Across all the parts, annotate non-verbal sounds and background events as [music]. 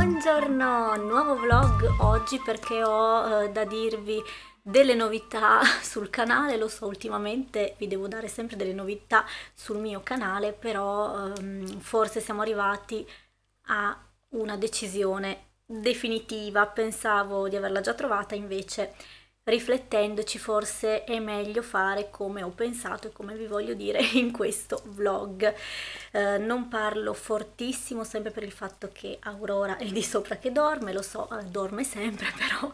Buongiorno, nuovo vlog oggi perché ho eh, da dirvi delle novità [laughs] sul canale, lo so ultimamente vi devo dare sempre delle novità sul mio canale, però ehm, forse siamo arrivati a una decisione definitiva, pensavo di averla già trovata, invece riflettendoci forse è meglio fare come ho pensato e come vi voglio dire [laughs] in questo vlog. Eh, non parlo fortissimo sempre per il fatto che Aurora è di sopra che dorme, lo so, eh, dorme sempre, [laughs] però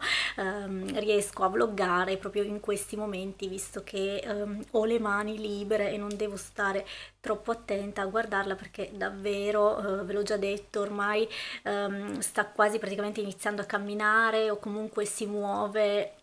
ehm, riesco a vloggare proprio in questi momenti visto che ehm, ho le mani libere e non devo stare troppo attenta a guardarla perché davvero, eh, ve l'ho già detto, ormai ehm, sta quasi praticamente iniziando a camminare o comunque si muove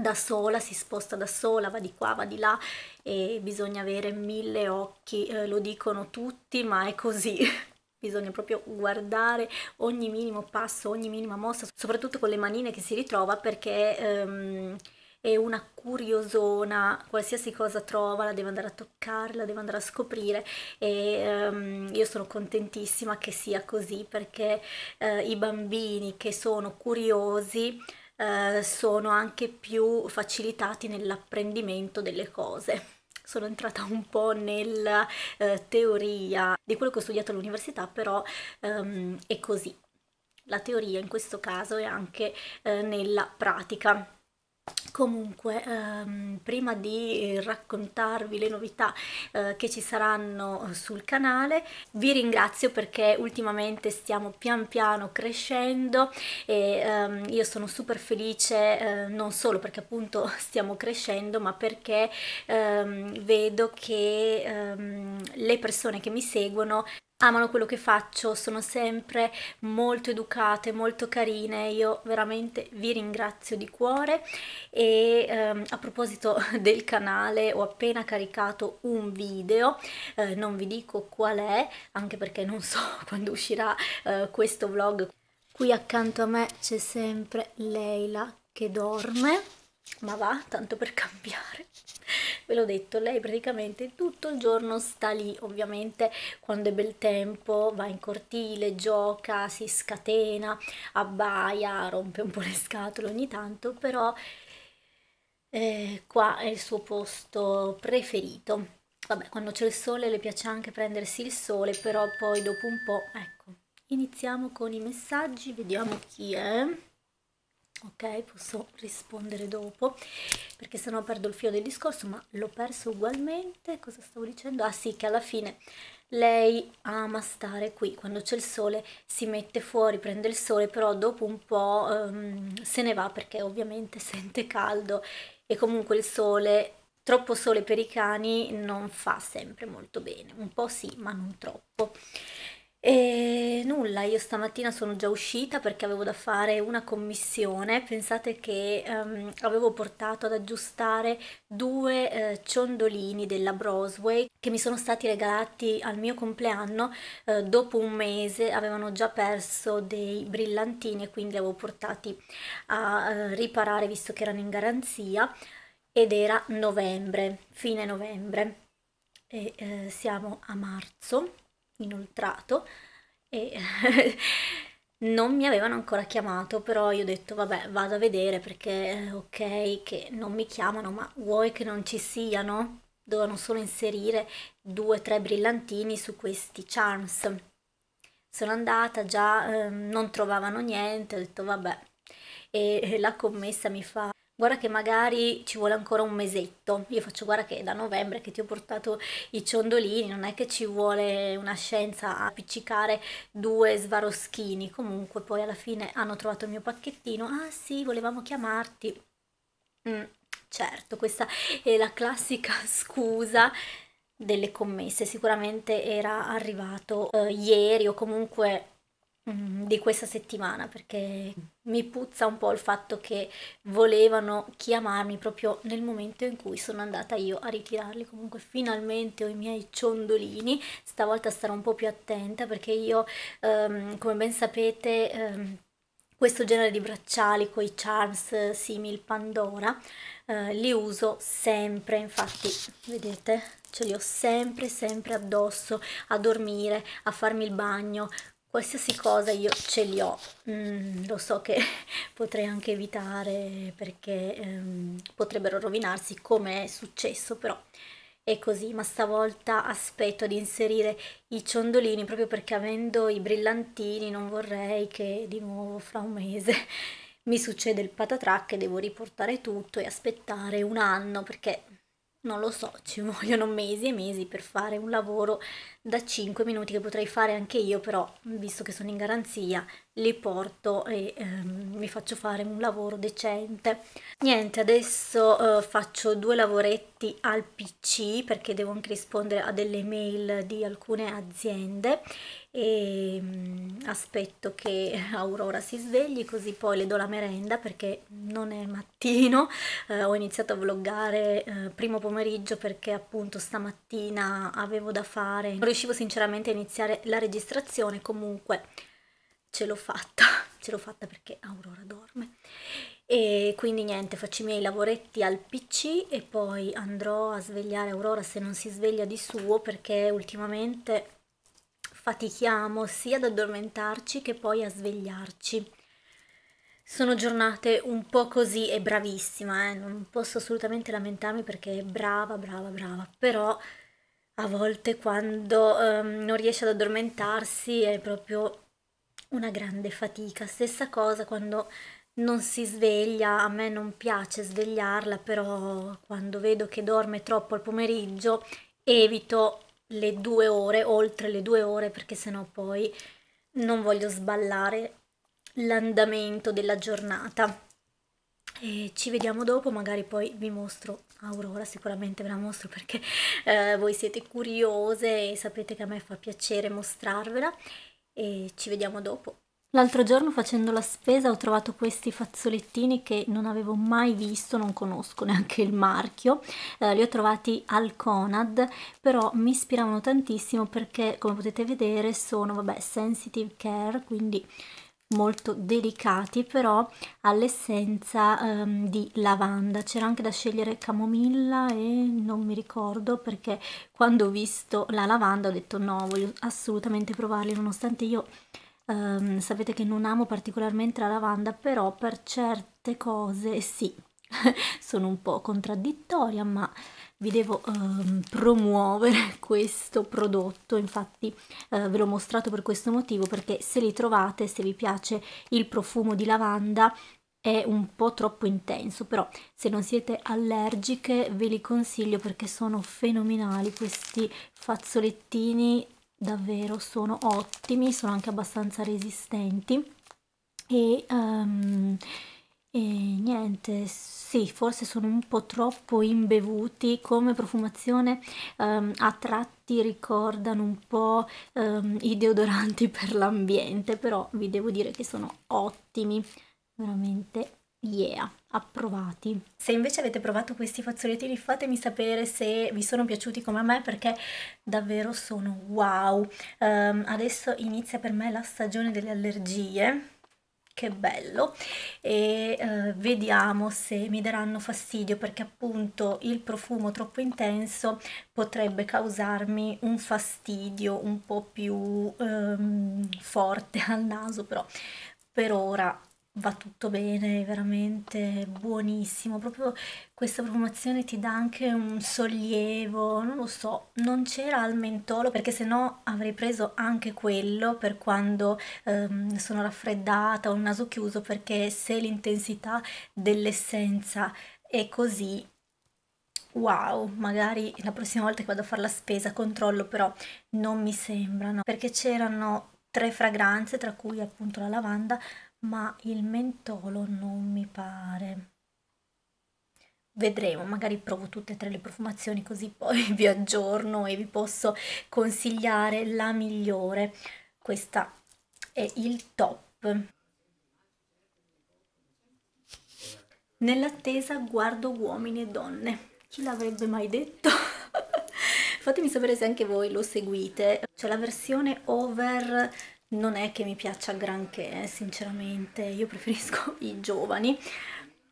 da sola, si sposta da sola, va di qua, va di là e bisogna avere mille occhi, eh, lo dicono tutti, ma è così. [laughs] bisogna proprio guardare ogni minimo passo, ogni minima mossa, soprattutto con le manine che si ritrova perché ehm, è una curiosona, qualsiasi cosa trova la deve andare a toccare, la deve andare a scoprire e um, io sono contentissima che sia così perché uh, i bambini che sono curiosi eh, sono anche più facilitati nell'apprendimento delle cose. Sono entrata un po' nella eh, teoria di quello che ho studiato all'università, però ehm, è così. La teoria in questo caso è anche eh, nella pratica Comunque, ehm, prima di eh, raccontarvi le novità eh, che ci saranno eh, sul canale, vi ringrazio perché ultimamente stiamo pian piano crescendo e ehm, io sono super felice eh, non solo perché appunto [laughs] stiamo crescendo, ma perché ehm, vedo che ehm, le persone che mi seguono amano quello che faccio, sono sempre molto educate, molto carine, io veramente vi ringrazio di cuore e ehm, a proposito [laughs] del canale ho appena caricato un video, eh, non vi dico qual è, anche perché non so [laughs] quando uscirà eh, questo vlog. Qui accanto a me c'è sempre Leila che dorme ma va tanto per cambiare ve l'ho detto lei praticamente tutto il giorno sta lì ovviamente quando è bel tempo va in cortile gioca si scatena abbaia rompe un po le scatole ogni tanto però eh, qua è il suo posto preferito vabbè quando c'è il sole le piace anche prendersi il sole però poi dopo un po ecco iniziamo con i messaggi vediamo chi è ok posso rispondere dopo perché sennò perdo il filo del discorso ma l'ho perso ugualmente cosa stavo dicendo ah sì che alla fine lei ama stare qui quando c'è il sole si mette fuori prende il sole però dopo un po um, se ne va perché ovviamente [laughs] sente caldo e comunque il sole troppo sole per i cani non fa sempre molto bene un po sì ma non troppo e nulla, io stamattina sono già uscita perché avevo da fare una commissione, pensate che um, avevo portato ad aggiustare due eh, ciondolini della Broadway che mi sono stati regalati al mio compleanno eh, dopo un mese, avevano già perso dei brillantini e quindi li avevo portati a eh, riparare visto che erano in garanzia ed era novembre, fine novembre e eh, siamo a marzo inoltrato e [laughs] non mi avevano ancora chiamato, però io ho detto vabbè vado a vedere perché eh, ok che non mi chiamano, ma vuoi che non ci siano? Dovevano solo inserire due o tre brillantini su questi charms. Sono andata già, eh, non trovavano niente, ho detto vabbè. E la commessa mi fa guarda che magari ci vuole ancora un mesetto. Io faccio guarda che è da novembre che ti ho portato i ciondolini, non è che ci vuole una scienza a appiccicare due svaroschini. Comunque poi alla fine hanno trovato il mio pacchettino. Ah sì, volevamo chiamarti. Mm, certo, questa è la classica [laughs] scusa delle commesse. Sicuramente era arrivato eh, ieri o comunque Mm, di questa settimana perché mi puzza un po' il fatto che volevano chiamarmi proprio nel momento in cui sono andata io a ritirarli comunque finalmente ho i miei ciondolini stavolta starò un po' più attenta perché io ehm, come ben sapete ehm, questo genere di bracciali con i charms simil pandora eh, li uso sempre infatti vedete ce li ho sempre sempre addosso a dormire a farmi il bagno qualsiasi cosa io ce li ho mm, lo so che [laughs] potrei anche evitare perché ehm, potrebbero rovinarsi come è successo però è così ma stavolta aspetto ad inserire i ciondolini proprio perché avendo i brillantini non vorrei che di nuovo fra un mese [laughs] mi succeda il patatrac e devo riportare tutto e aspettare un anno perché non lo so, ci [laughs] vogliono mesi e mesi per fare un lavoro da 5 minuti che potrei fare anche io, però visto che sono in garanzia li porto e ehm, vi faccio fare un lavoro decente niente adesso eh, faccio due lavoretti al pc perché devo anche rispondere a delle mail di alcune aziende e mh, mm, aspetto che Aurora si svegli così poi le do la merenda perché non è mattino [laughs] eh, ho iniziato a vloggare eh, primo pomeriggio perché appunto stamattina avevo da fare non riuscivo sinceramente a iniziare la registrazione comunque ce l'ho fatta, [laughs] ce l'ho fatta perché Aurora dorme e quindi niente, faccio i miei lavoretti al pc e poi andrò a svegliare Aurora se non si sveglia di suo perché ultimamente fatichiamo sia ad addormentarci che poi a svegliarci. Sono giornate un po' così e bravissima, eh? non posso assolutamente lamentarmi perché è brava, brava, brava, però a volte quando um, non riesce ad addormentarsi è proprio una grande fatica. Stessa cosa quando non si sveglia, a me non piace svegliarla, però quando vedo che dorme troppo al pomeriggio evito le due ore, oltre le due ore, perché sennò poi non voglio sballare l'andamento della giornata. E ci vediamo dopo, magari poi vi mostro Aurora, sicuramente ve la mostro perché eh, voi siete curiose e sapete che a me fa piacere mostrarvela e ci vediamo dopo. L'altro giorno facendo la spesa ho trovato questi fazzolettini che non avevo mai visto, non conosco neanche il marchio, eh, li ho trovati al Conad, però mi ispiravano tantissimo perché come potete vedere sono vabbè, sensitive care, quindi molto delicati però all'essenza um, ehm, di lavanda c'era anche da scegliere camomilla e non mi ricordo perché quando ho visto la lavanda ho detto no voglio assolutamente provarli nonostante io um, sapete che non amo particolarmente la lavanda però per certe cose sì [laughs] sono un po' contraddittoria ma vi devo ehm, promuovere [laughs] questo prodotto infatti eh, ve l'ho mostrato per questo motivo perché se li trovate se vi piace il profumo di lavanda è un po' troppo intenso però se non siete allergiche ve li consiglio perché sono fenomenali questi fazzolettini davvero sono ottimi sono anche abbastanza resistenti e um, e niente, sì, forse sono un po' troppo imbevuti come profumazione, um, a tratti ricordano un po' um, i deodoranti [laughs] per l'ambiente, però vi devo dire che sono ottimi, veramente yeah, approvati. Se invece avete provato questi fazzolettini fatemi sapere se vi sono piaciuti come a me perché davvero sono wow. Um, adesso inizia per me la stagione delle allergie che bello e eh, vediamo se mi daranno fastidio perché appunto il profumo troppo intenso potrebbe causarmi un fastidio un po' più ehm, forte al naso però per ora va tutto bene, è veramente buonissimo. Proprio questa profumazione ti dà anche un sollievo, non lo so, non c'era al mentolo perché sennò avrei preso anche quello per quando ehm, sono raffreddata o il naso chiuso perché se l'intensità dell'essenza è così wow, magari la prossima volta che vado a fare la spesa controllo, però non mi sembrano perché c'erano tre fragranze, tra cui appunto la lavanda, ma il mentolo non mi pare. Vedremo, magari provo tutte e tre le profumazioni così poi [laughs] vi aggiorno e vi posso consigliare la migliore. Questa è il top. Nell'attesa guardo uomini e donne. Chi l'avrebbe mai detto? [laughs] Fatemi sapere se anche voi lo seguite. C'è la versione over non è che mi piaccia granché, eh, sinceramente, io preferisco [laughs] i giovani,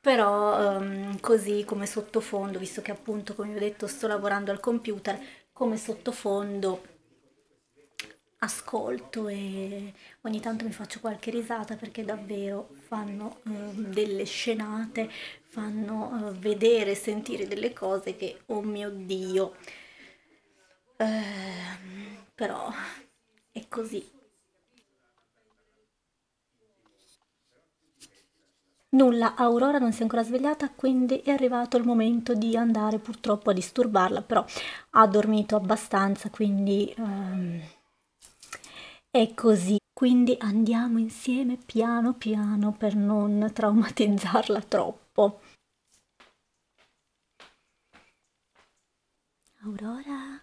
però um, così come sottofondo, visto che appunto come vi ho detto sto lavorando al computer, come sottofondo ascolto e ogni tanto mi faccio qualche risata perché davvero fanno um, delle scenate, fanno uh, vedere e sentire delle cose che, oh mio Dio, uh, però è così. Nulla, Aurora non si è ancora svegliata, quindi è arrivato il momento di andare purtroppo a disturbarla, però ha dormito abbastanza, quindi um, è così. Quindi andiamo insieme piano piano per non traumatizzarla troppo. Aurora?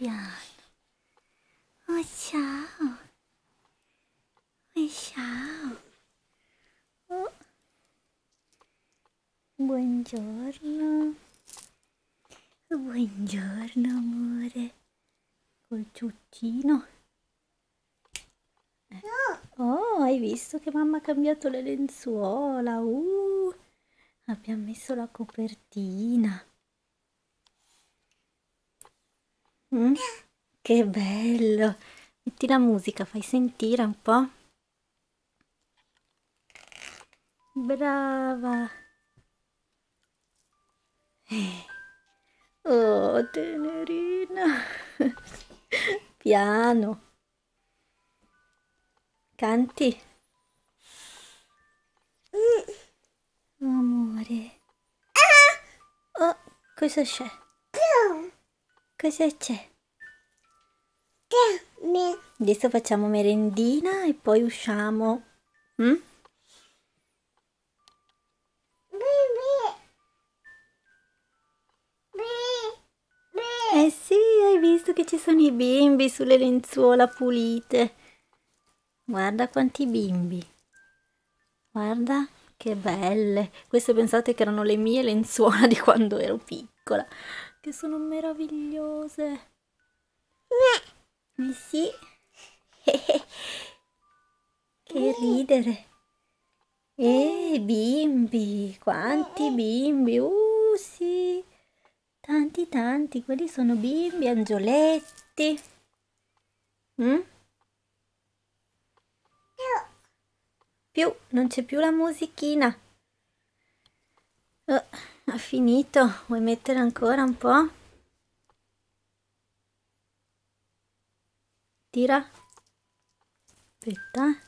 piano. Oh ciao. Oh, ciao. Oh. Buongiorno. Buongiorno amore. Col ciuccino. Eh. Oh, hai visto che mamma ha cambiato le lenzuola? Uh, abbiamo messo la copertina. Mh? Mm? Che bello! Metti la musica, fai sentire un po'. Brava! Eh. Oh, tenerina! [laughs] Piano! Canti? Amore. Ah! Oh, cosa c'è? Cosa c'è? Adesso facciamo merendina e poi usciamo. Mm? Eh sì, hai visto che ci sono i bimbi sulle lenzuola pulite. Guarda quanti bimbi. Guarda che belle. Queste pensate che erano le mie lenzuola di quando ero piccola che sono meravigliose. Mm. Sì. [laughs] che mm. ridere. Mm. eh, bimbi, quanti bimbi. Uh, sì. Tanti, tanti. Quelli sono bimbi, angioletti. Mm? Più, non c'è più la musichina ha finito. Vuoi mettere ancora un po'? Tira. Aspetta. Eh.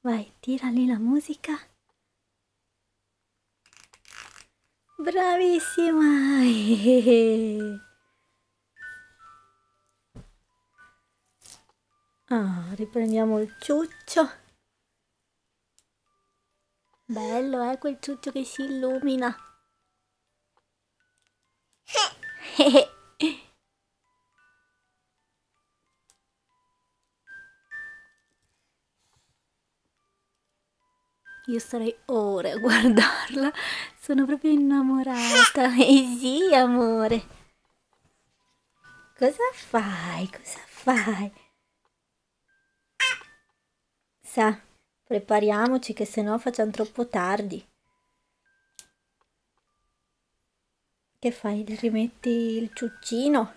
Vai, tira lì la musica. Bravissima! [laughs] Ah, riprendiamo il ciuccio. Bello, è eh, quel ciuccio che si illumina. [laughs] Io starei ore a guardarla, sono proprio innamorata. [laughs] Eh sì, amore. Cosa fai? Cosa fai? Sa, prepariamoci che se no facciamo troppo tardi. Che fai? rimetti il ciuccino?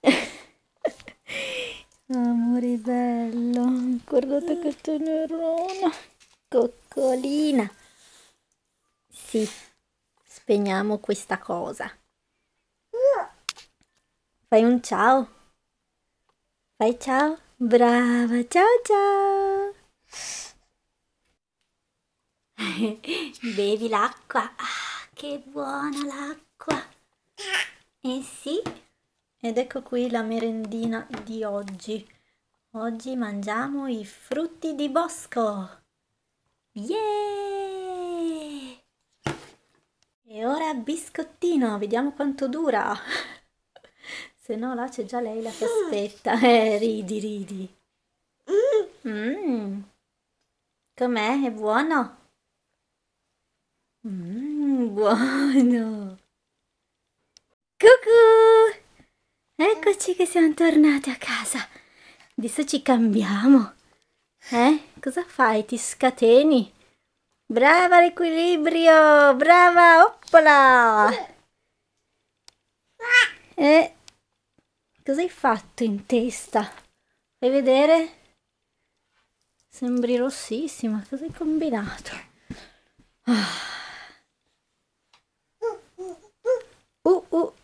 [laughs] Amore bello, guardate che tenerona, coccolina. Sì, spegniamo questa cosa. Fai un ciao. Fai ciao. Brava, ciao ciao. [laughs] Bevi l'acqua. Ah, che buona l'acqua. Eh sì. Ed ecco qui la merendina di oggi. Oggi mangiamo i frutti di bosco. Yeah! E ora biscottino, vediamo quanto dura. [laughs] Se no là c'è già lei la che aspetta. Mm. Eh, ridi, ridi. Mm. Com'è? È buono? Mmm, [laughs] buono! Cucù! Eccoci che siamo tornati a casa. Adesso ci cambiamo. Eh? Cosa fai? Ti scateni? Brava l'equilibrio! Brava! Oppola! Eh? Cosa hai fatto in testa? Fai vedere? Sembri rossissima. Cosa hai combinato? Ah.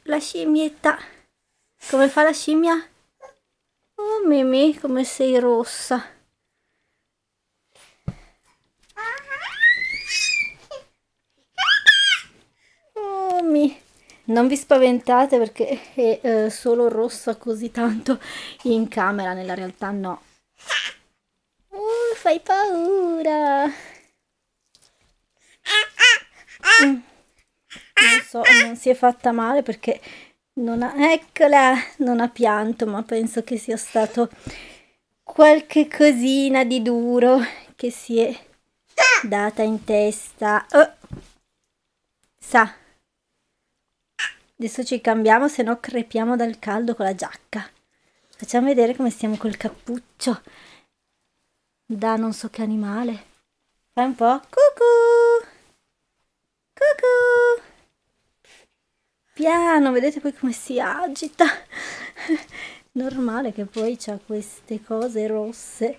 la scimmietta. Come fa la scimmia? Oh Mimì, come sei rossa. Oh mi. Non vi spaventate perché è eh, solo rossa così tanto in camera, nella realtà no. Oh, fai paura. Mm non so, non si è fatta male perché non ha, eccola, non ha pianto, ma penso che sia stato qualche cosina di duro che si è data in testa. Oh. Sa, adesso ci cambiamo, se no crepiamo dal caldo con la giacca. Facciamo vedere come stiamo col cappuccio da non so che animale. Fai un po'. Cucù! Cucù! piano vedete poi come si agita [laughs] normale che poi c'ha queste cose rosse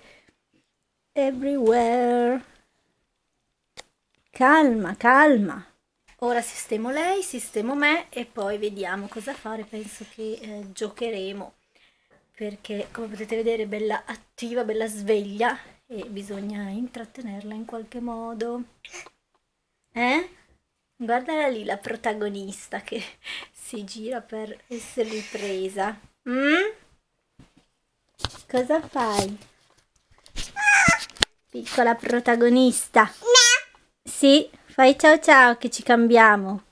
everywhere calma calma ora sistemo lei sistemo me e poi vediamo cosa fare penso che eh, giocheremo perché come potete vedere è bella attiva bella sveglia e bisogna intrattenerla in qualche modo eh? Guardala lì la protagonista che [laughs] si gira per essere ripresa. Mm? Cosa fai? Piccola protagonista. Sì, fai ciao ciao che ci cambiamo.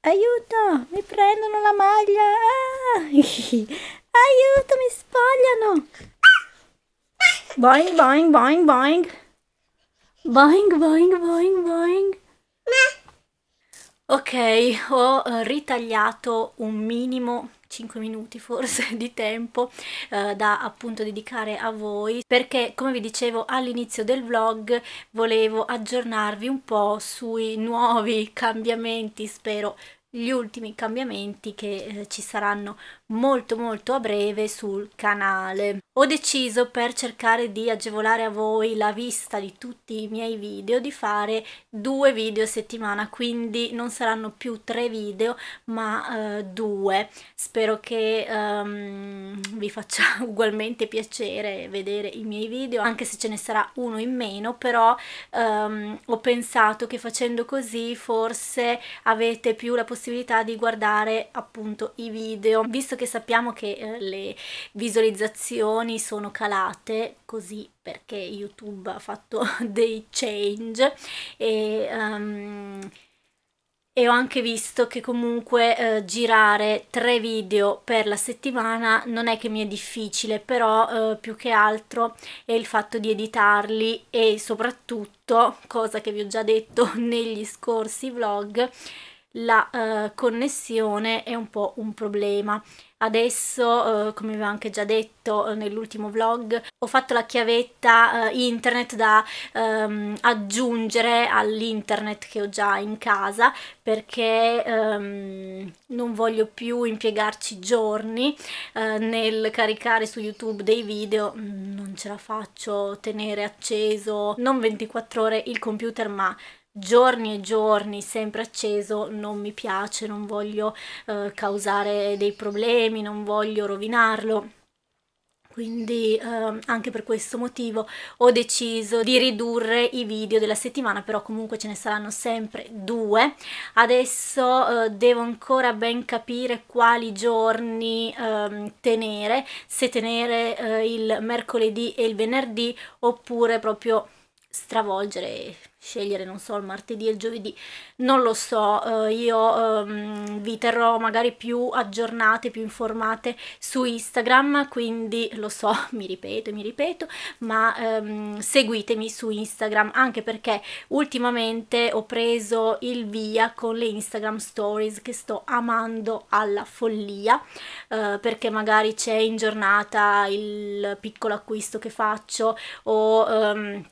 Aiuto, mi prendono la maglia. Ah! [laughs] Aiuto, mi spogliano. Ah! Boing, boing, boing, boing. Boing, boing, boing, boing. Ok, ho eh, ritagliato un minimo 5 minuti forse [laughs] di tempo eh, da appunto dedicare a voi perché come vi dicevo all'inizio del vlog volevo aggiornarvi un po' sui nuovi [laughs] cambiamenti spero gli ultimi cambiamenti che eh, ci saranno molto molto a breve sul canale. Ho deciso per cercare di agevolare a voi la vista di tutti i miei video di fare due video a settimana, quindi non saranno più tre video ma eh, due. Spero che um, vi faccia [laughs] ugualmente piacere vedere i miei video, anche se ce ne sarà uno in meno, però um, ho pensato che facendo così forse avete più la possibilità di guardare appunto i video, visto che sappiamo che eh, le visualizzazioni sono calate così perché YouTube ha fatto [laughs] dei change e, um, e ho anche visto che comunque eh, girare tre video per la settimana non è che mi è difficile, però eh, più che altro è il fatto di editarli e soprattutto, cosa che vi ho già detto [laughs] negli scorsi vlog, la eh, connessione è un po' un problema Adesso, eh, come ho anche già detto eh, nell'ultimo vlog, ho fatto la chiavetta eh, internet da ehm, aggiungere all'internet che ho già in casa perché ehm, non voglio più impiegarci giorni eh, nel caricare su YouTube dei video, mm, non ce la faccio tenere acceso non 24 ore il computer ma giorni e giorni sempre acceso non mi piace, non voglio eh, causare dei problemi, non voglio rovinarlo. Quindi eh, anche per questo motivo ho deciso di ridurre i video della settimana, però comunque ce ne saranno sempre due. Adesso eh, devo ancora ben capire quali giorni ehm, tenere, se tenere eh, il mercoledì e il venerdì oppure proprio stravolgere e scegliere, non so, il martedì e il giovedì, non lo so, eh, io ehm, vi terrò magari più aggiornate, più informate su Instagram, quindi lo so, [laughs] mi ripeto, mi ripeto, ma ehm, seguitemi su Instagram anche perché ultimamente ho preso il via con le Instagram Stories che sto amando alla follia, eh, perché magari c'è in giornata il piccolo acquisto che faccio o... Ehm,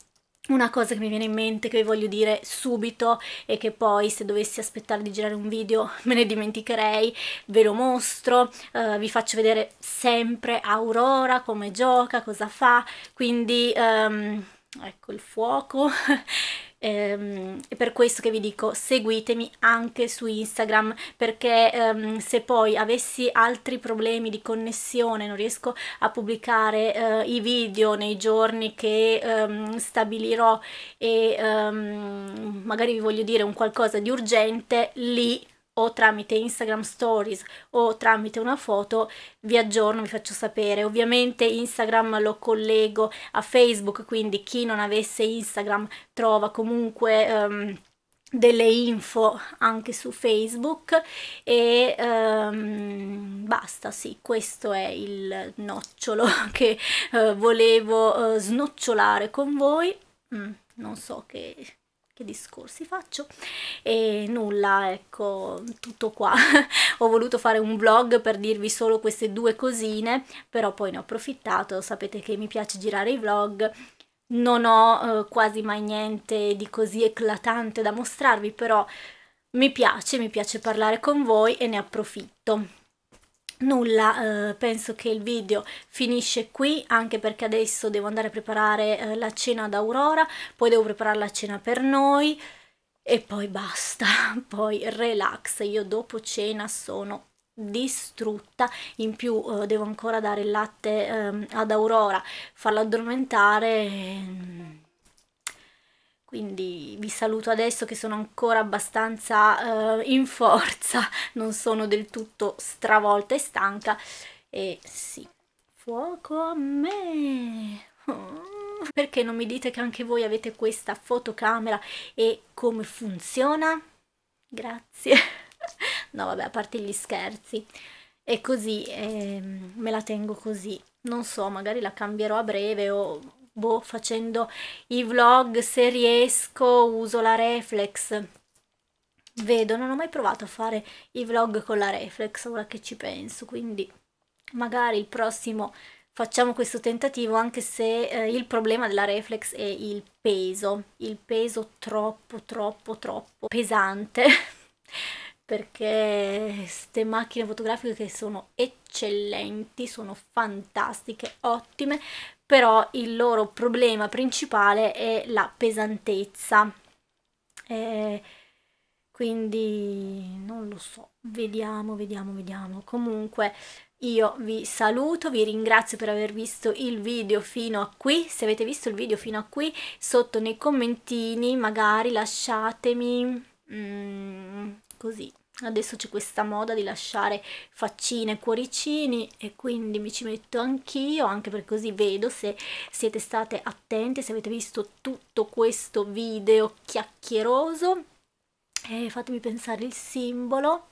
una cosa che mi viene in mente, che vi voglio dire subito e che poi se dovessi aspettare di girare un video [laughs] me ne dimenticherei, ve lo mostro, eh, vi faccio vedere sempre Aurora, come gioca, cosa fa, quindi ehm, ecco il fuoco [laughs] ehm, è per questo che vi dico seguitemi anche su Instagram perché ehm, se poi avessi altri problemi di connessione non riesco a pubblicare eh, i video nei giorni che ehm, stabilirò e ehm, magari vi voglio dire un qualcosa di urgente lì o tramite Instagram Stories o tramite una foto vi aggiorno, vi faccio sapere. Ovviamente Instagram lo collego a Facebook, quindi chi non avesse Instagram trova comunque um, delle info anche su Facebook e um, basta, sì, questo è il nocciolo [laughs] che uh, volevo uh, snocciolare con voi. Mm, non so che che discorsi faccio e nulla ecco tutto qua [laughs] ho voluto fare un vlog per dirvi solo queste due cosine però poi ne ho approfittato sapete che mi piace girare i vlog non ho eh, quasi mai niente di così eclatante da mostrarvi però mi piace mi piace parlare con voi e ne approfitto nulla eh, penso che il video finisce qui anche perché adesso devo andare a preparare eh, la cena ad Aurora poi devo preparare la cena per noi e poi basta [laughs] poi relax io dopo cena sono distrutta in più eh, devo ancora dare il latte ehm, ad Aurora farla addormentare ehm, quindi vi saluto adesso che sono ancora abbastanza uh, in forza, [laughs] non sono del tutto stravolta e stanca. E sì, fuoco a me! [laughs] perché non mi dite che anche voi avete questa fotocamera e come funziona? Grazie. [laughs] no, vabbè, a parte gli scherzi. E così ehm, me la tengo così. Non so, magari la cambierò a breve o boh, facendo i vlog se riesco uso la reflex vedo, non ho mai provato a fare i vlog con la reflex ora che ci penso, quindi magari il prossimo facciamo questo tentativo anche se eh, il problema della reflex è il peso, il peso troppo troppo troppo pesante [laughs] perché queste macchine fotografiche sono eccellenti, sono fantastiche, ottime, però il loro problema principale è la pesantezza. Eh, quindi non lo so, vediamo, vediamo, vediamo. Comunque io vi saluto, vi ringrazio per aver visto il video fino a qui. Se avete visto il video fino a qui, sotto nei commentini magari lasciatemi mm, così adesso c'è questa moda di lasciare faccine e cuoricini e quindi mi ci metto anch'io anche per così vedo se siete state attenti, se avete visto tutto questo video chiacchieroso e eh, fatemi pensare il simbolo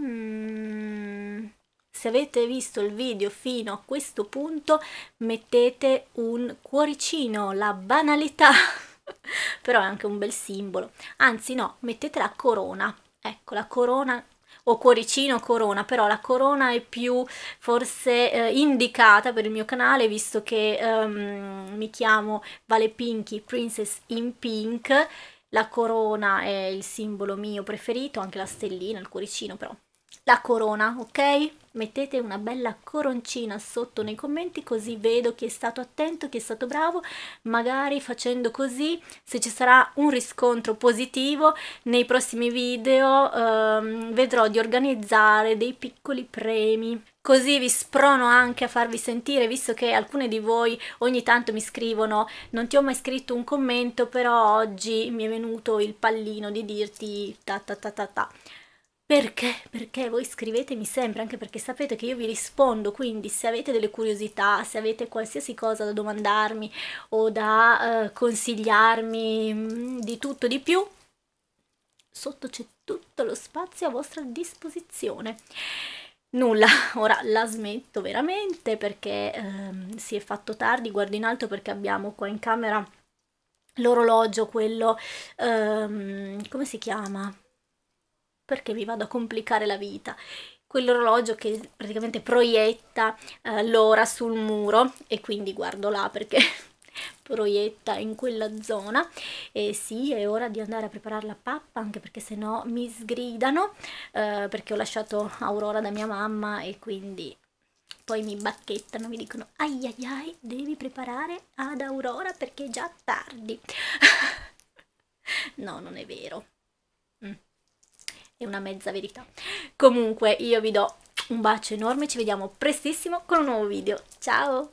mm. se avete visto il video fino a questo punto mettete un cuoricino la banalità [laughs] però è anche un bel simbolo anzi no mettete la corona ecco la corona o cuoricino corona, però la corona è più forse eh, indicata per il mio canale visto che um, mi chiamo Vale Pinky Princess in Pink. La corona è il simbolo mio preferito, anche la stellina, il cuoricino però. La corona, ok? mettete una bella coroncina sotto nei commenti così vedo chi è stato attento, chi è stato bravo, magari facendo così se ci sarà un riscontro positivo nei prossimi video ehm, vedrò di organizzare dei piccoli premi. Così vi sprono anche a farvi sentire, visto che alcune di voi ogni tanto mi scrivono non ti ho mai scritto un commento, però oggi mi è venuto il pallino di dirti ta ta ta ta ta. Perché? Perché voi scrivetemi sempre, anche perché sapete che io vi rispondo, quindi se avete delle curiosità, se avete qualsiasi cosa da domandarmi o da eh, consigliarmi, mm, di tutto, di più, sotto c'è tutto lo spazio a vostra disposizione. Nulla, [laughs] ora la smetto veramente perché ehm, si è fatto tardi, guardo in alto perché abbiamo qua in camera l'orologio, quello, ehm, come si chiama? perché mi vado a complicare la vita? Quell'orologio che praticamente proietta eh, l'ora sul muro e quindi guardo là perché [laughs] proietta in quella zona e sì è ora di andare a preparare la pappa anche perché se no mi sgridano eh, perché ho lasciato Aurora da mia mamma e quindi poi mi bacchettano mi dicono ai ai ai devi preparare ad Aurora perché è già tardi [laughs] no non è vero è una mezza verità. Comunque io vi do un bacio enorme, ci vediamo prestissimo con un nuovo video. Ciao!